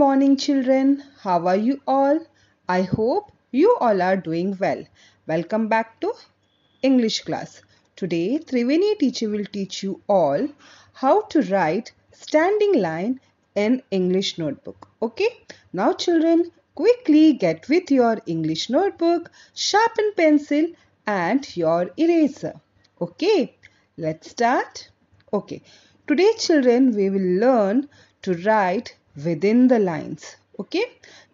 morning, children. How are you all? I hope you all are doing well. Welcome back to English class. Today, Triveni teacher will teach you all how to write standing line in English notebook. Okay? Now, children, quickly get with your English notebook, sharpen pencil and your eraser. Okay? Let's start. Okay. Today, children, we will learn to write within the lines. Okay.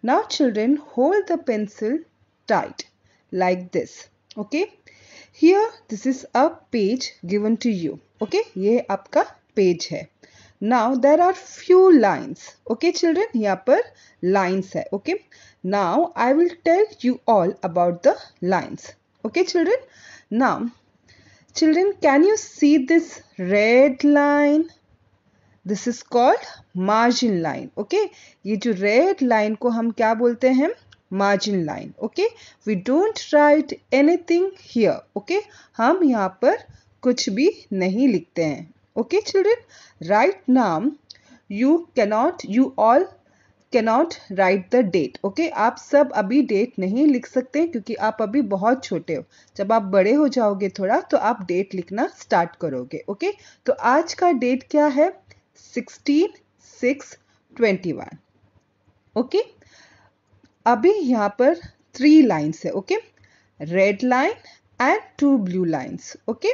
Now children hold the pencil tight like this. Okay. Here this is a page given to you. Okay. ये आपका page है. Now there are few lines. Okay children, यहाँ पर lines है. Okay. Now I will tell you all about the lines. Okay children. Now children, can you see this red line, this is called margin line okay ये जो red line को हम क्या बोलते हैं margin line okay we don't write anything here okay हम यहाँ पर कुछ भी नहीं लिखते हैं ओके चिल्ड्रेन राइट नाम you cannot you all cannot write the date okay आप सब अभी डेट नहीं लिख सकते क्योंकि आप अभी बहुत छोटे हो जब आप बड़े हो जाओगे थोड़ा तो आप डेट लिखना स्टार्ट करोगे ओके okay? तो आज का डेट क्या है sixteen six twenty one okay अभी यहां पर थ्री लाइन्स है okay red line and two blue lines okay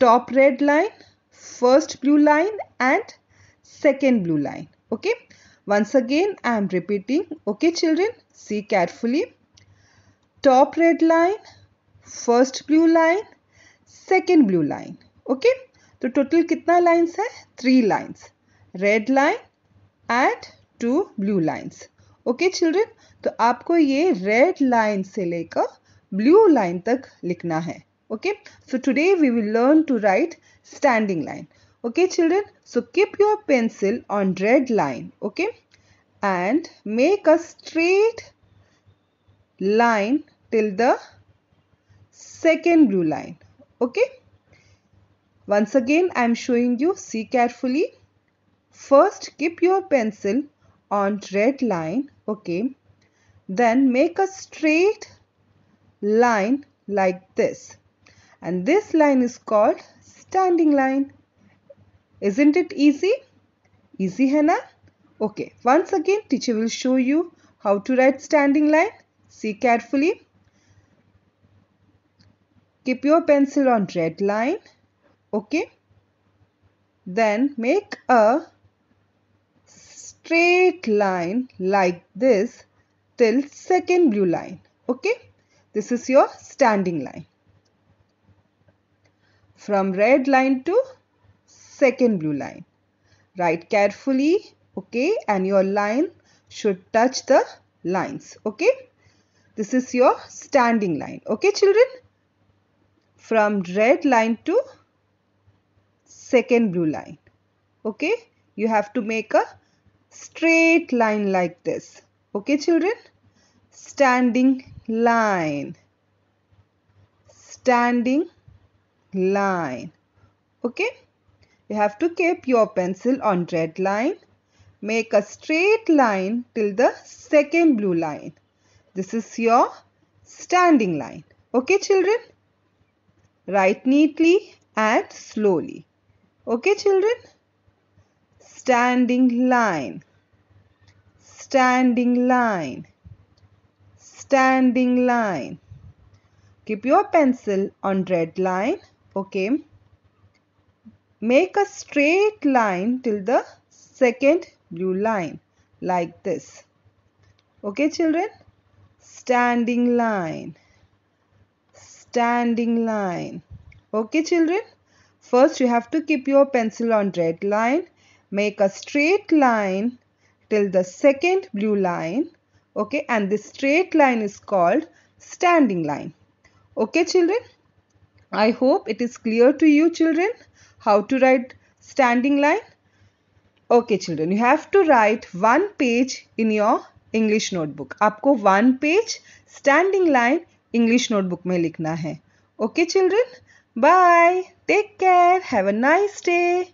top red line first blue line and second blue line okay once again I am repeating okay children see carefully top red line first blue line second blue line okay तो total कितना lines है three lines red line and two blue lines okay children तो आपको ये red line से लेकर blue line तक लिखना है okay so today we will learn to write standing line okay children so keep your pencil on red line okay and make a straight line till the second blue line okay Once again, I am showing you. See carefully. First, keep your pencil on red line. Okay. Then make a straight line like this. And this line is called standing line. Isn't it easy? Easy, Hannah? Okay. Once again, teacher will show you how to write standing line. See carefully. Keep your pencil on red line okay then make a straight line like this till second blue line okay this is your standing line from red line to second blue line write carefully okay and your line should touch the lines okay this is your standing line okay children from red line to second blue line okay you have to make a straight line like this okay children standing line standing line okay you have to keep your pencil on red line make a straight line till the second blue line this is your standing line okay children write neatly and slowly Okay, children? Standing line, standing line, standing line. Keep your pencil on red line. Okay. Make a straight line till the second blue line like this. Okay, children? Standing line, standing line. Okay, children? First you have to keep your pencil on red line. Make a straight line till the second blue line. Okay and this straight line is called standing line. Okay children. I hope it is clear to you children how to write standing line. Okay children you have to write one page in your English notebook. आपको one page standing line English notebook में लिखना है okay, children? Bye. Take care. Have a nice day.